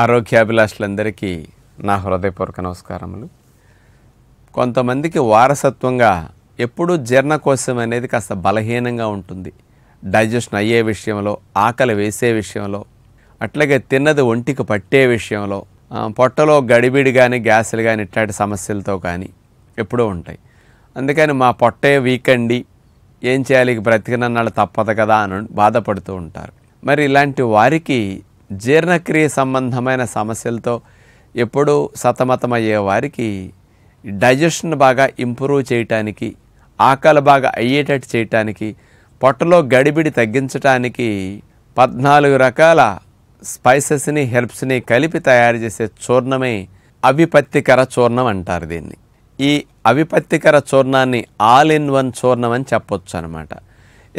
ఆరోగ్యాభిలాషులందరికీ నా హృదయపూర్వక నమస్కారములు కొంతమందికి వారసత్వంగా ఎప్పుడూ జీర్ణకోశం అనేది కాస్త బలహీనంగా ఉంటుంది డైజెషన్ అయ్యే విషయంలో ఆకలి వేసే విషయంలో అట్లాగే తిన్నది ఒంటికి పట్టే విషయంలో పొట్టలో గడిబిడి కానీ గ్యాసులు కానీ ఇట్లాంటి సమస్యలతో కానీ ఎప్పుడూ ఉంటాయి అందుకని మా పొట్టే అండి ఏం చేయాలి బ్రతికినన్నాళ్ళు తప్పదు కదా అని బాధపడుతూ ఉంటారు మరి ఇలాంటి వారికి జీర్ణక్రియ సంబంధమైన సమస్యలతో ఎప్పుడూ సతమతమయ్యే వారికి డైజెషన్ బాగా ఇంప్రూవ్ చేయటానికి ఆకలి బాగా అయ్యేటట్టు చేయటానికి పొట్టలో గడిబిడి తగ్గించటానికి పద్నాలుగు రకాల స్పైసెస్ని హెర్బ్స్ని కలిపి తయారు చేసే చూర్ణమే అవిపత్తికర చూర్ణం అంటారు దీన్ని ఈ అవిపత్తికర చూర్ణాన్ని ఆల్ ఇన్ వన్ చూర్ణం అని చెప్పొచ్చు అనమాట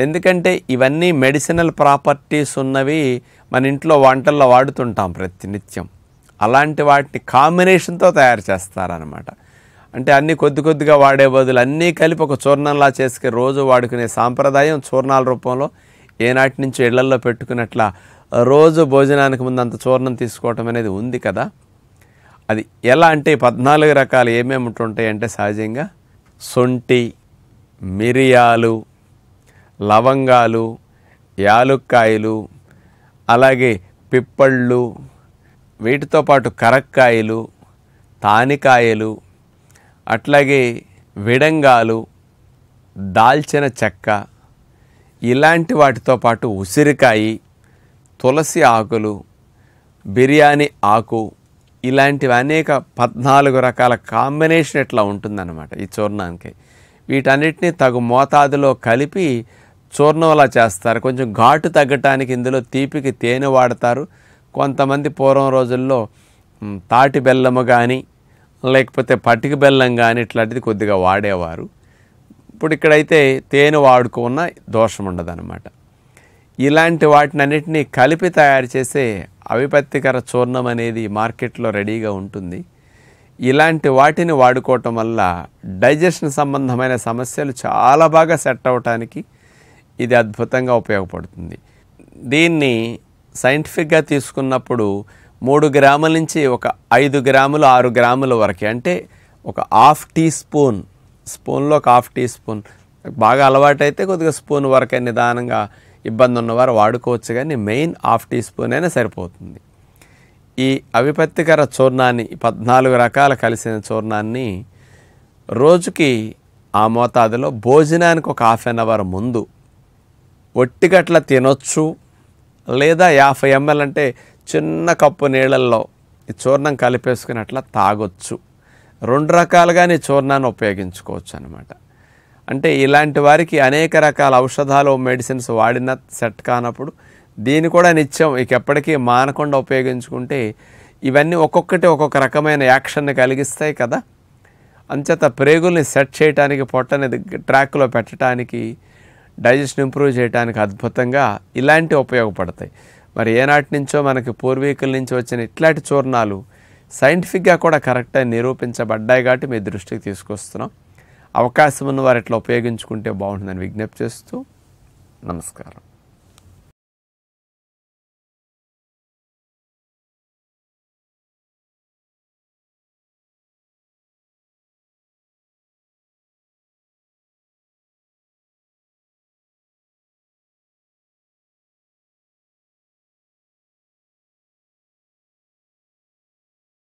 ఎందుకంటే ఇవన్నీ మెడిసినల్ ప్రాపర్టీస్ ఉన్నవి మన ఇంట్లో వంటల్లో వాడుతుంటాం ప్రతినిత్యం అలాంటి వాటిని కాంబినేషన్తో తయారు చేస్తారనమాట అంటే అన్నీ కొద్ది కొద్దిగా వాడే బదులు అన్నీ కలిపి ఒక చూర్ణంలా చేసుకుని రోజు వాడుకునే సాంప్రదాయం చూర్ణాల రూపంలో ఏనాటి నుంచి ఇళ్లల్లో పెట్టుకున్నట్లా రోజు భోజనానికి ముందు అంత చూర్ణం తీసుకోవటం అనేది ఉంది కదా అది ఎలా అంటే పద్నాలుగు రకాలు ఏమేమి ఉంటుంటాయి అంటే సహజంగా సొంటి మిరియాలు లవంగాలు యాలుక్కాయలు అలాగే పిప్పళ్ళు వీటితో పాటు కరక్కాయలు తానికాయలు అట్లాగే విడంగాలు దాల్చిన చెక్క ఇలాంటి వాటితో పాటు ఉసిరికాయ తులసి ఆకులు బిర్యానీ ఆకు ఇలాంటివి అనేక పద్నాలుగు రకాల కాంబినేషన్ ఇట్లా ఉంటుందన్నమాట ఈ చూర్ణానికి వీటన్నిటినీ తగు మోతాదులో కలిపి చూర్ణంలా చేస్తారు కొంచెం ఘాటు తగ్గటానికి ఇందులో తీపికి తేనె వాడతారు కొంతమంది పూర్వం రోజుల్లో తాటి బెల్లము కానీ లేకపోతే పటిక బెల్లం కానీ ఇట్లాంటిది కొద్దిగా వాడేవారు ఇప్పుడు ఇక్కడైతే తేనె వాడుకున్న దోషం ఉండదన్నమాట ఇలాంటి వాటిని అన్నింటినీ కలిపి తయారు చేసే అవిపత్తికర చూర్ణం అనేది మార్కెట్లో రెడీగా ఉంటుంది ఇలాంటి వాటిని వాడుకోవటం వల్ల డైజెషన్ సంబంధమైన సమస్యలు చాలా బాగా సెట్ అవటానికి ఇది అద్భుతంగా ఉపయోగపడుతుంది దీన్ని సైంటిఫిక్గా తీసుకున్నప్పుడు మూడు గ్రాముల నుంచి ఒక ఐదు గ్రాములు ఆరు గ్రాముల వరకే అంటే ఒక హాఫ్ టీ స్పూన్ స్పూన్లో ఒక హాఫ్ టీ స్పూన్ బాగా అలవాటైతే కొద్దిగా స్పూన్ వరకే నిదానంగా ఇబ్బంది ఉన్నవారు వాడుకోవచ్చు కానీ మెయిన్ హాఫ్ టీ స్పూన్ అయినా సరిపోతుంది ఈ అవిపత్తికర చూర్ణాన్ని పద్నాలుగు రకాల కలిసిన చూర్ణాన్ని రోజుకి ఆ మోతాదులో భోజనానికి ఒక హాఫ్ అన్ అవర్ ముందు ఒట్టిగట్ల తినొచ్చు లేదా యాభై ఎంఎల్ అంటే చిన్న కప్పు నీళ్ళల్లో ఈ చూర్ణం కలిపేసుకుని అట్లా తాగొచ్చు రెండు రకాలుగా నీ చూర్ణాన్ని ఉపయోగించుకోవచ్చు అనమాట అంటే ఇలాంటి వారికి అనేక రకాల ఔషధాలు మెడిసిన్స్ వాడిన సెట్ కానప్పుడు దీన్ని కూడా నిత్యం ఇక ఎప్పటికీ మానకుండా ఉపయోగించుకుంటే ఇవన్నీ ఒక్కొక్కటి ఒక్కొక్క రకమైన యాక్షన్ని కలిగిస్తాయి కదా అంచేత ప్రేగుల్ని సెట్ చేయడానికి పొట్టని ట్రాక్లో పెట్టడానికి డైజెషన్ ఇంప్రూవ్ చేయడానికి అద్భుతంగా ఇలాంటివి ఉపయోగపడతాయి మరి ఏనాటి నుంచో మనకి పూర్వీకుల నుంచి వచ్చిన ఇట్లాంటి చూర్ణాలు సైంటిఫిక్గా కూడా కరెక్ట్గా నిరూపించబడ్డాయి కాబట్టి మీ దృష్టికి తీసుకొస్తున్నాం అవకాశం ఉన్న వారు ఇట్లా ఉపయోగించుకుంటే బాగుంటుందని విజ్ఞప్తి చేస్తూ నమస్కారం